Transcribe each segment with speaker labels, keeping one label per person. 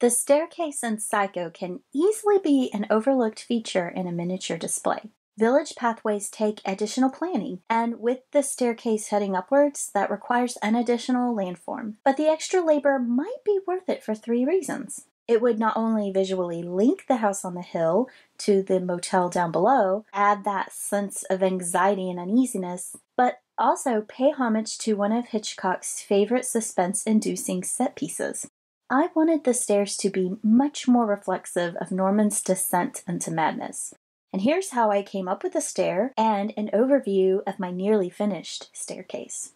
Speaker 1: The staircase in Psycho can easily be an overlooked feature in a miniature display. Village pathways take additional planning, and with the staircase heading upwards, that requires an additional landform. But the extra labor might be worth it for three reasons. It would not only visually link the house on the hill to the motel down below, add that sense of anxiety and uneasiness, but also pay homage to one of Hitchcock's favorite suspense inducing set pieces. I wanted the stairs to be much more reflexive of Norman's descent into madness. And here's how I came up with a stair and an overview of my nearly finished staircase.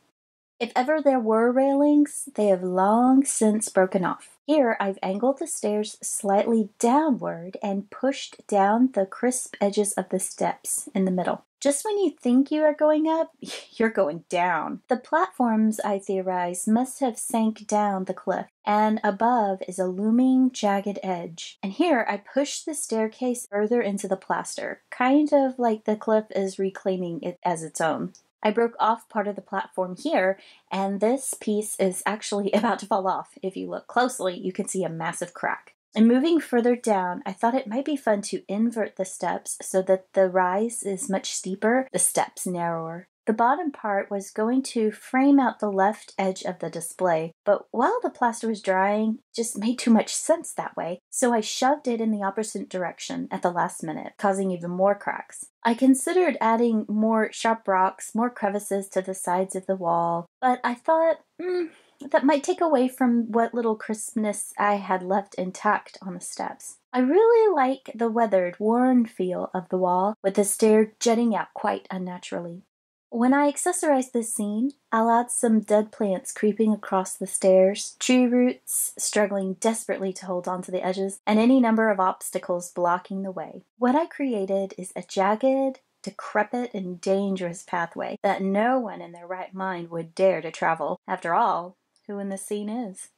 Speaker 1: If ever there were railings, they have long since broken off. Here, I've angled the stairs slightly downward and pushed down the crisp edges of the steps in the middle. Just when you think you are going up, you're going down. The platforms, I theorize, must have sank down the cliff, and above is a looming, jagged edge. And here I push the staircase further into the plaster, kind of like the cliff is reclaiming it as its own. I broke off part of the platform here, and this piece is actually about to fall off. If you look closely, you can see a massive crack. And moving further down, I thought it might be fun to invert the steps so that the rise is much steeper, the steps narrower. The bottom part was going to frame out the left edge of the display, but while the plaster was drying, just made too much sense that way, so I shoved it in the opposite direction at the last minute, causing even more cracks. I considered adding more sharp rocks, more crevices to the sides of the wall, but I thought, mm, that might take away from what little crispness I had left intact on the steps. I really like the weathered, worn feel of the wall, with the stair jutting out quite unnaturally. When I accessorize this scene, I'll add some dead plants creeping across the stairs, tree roots struggling desperately to hold onto the edges, and any number of obstacles blocking the way. What I created is a jagged, decrepit, and dangerous pathway that no one in their right mind would dare to travel. After all, who in the scene is.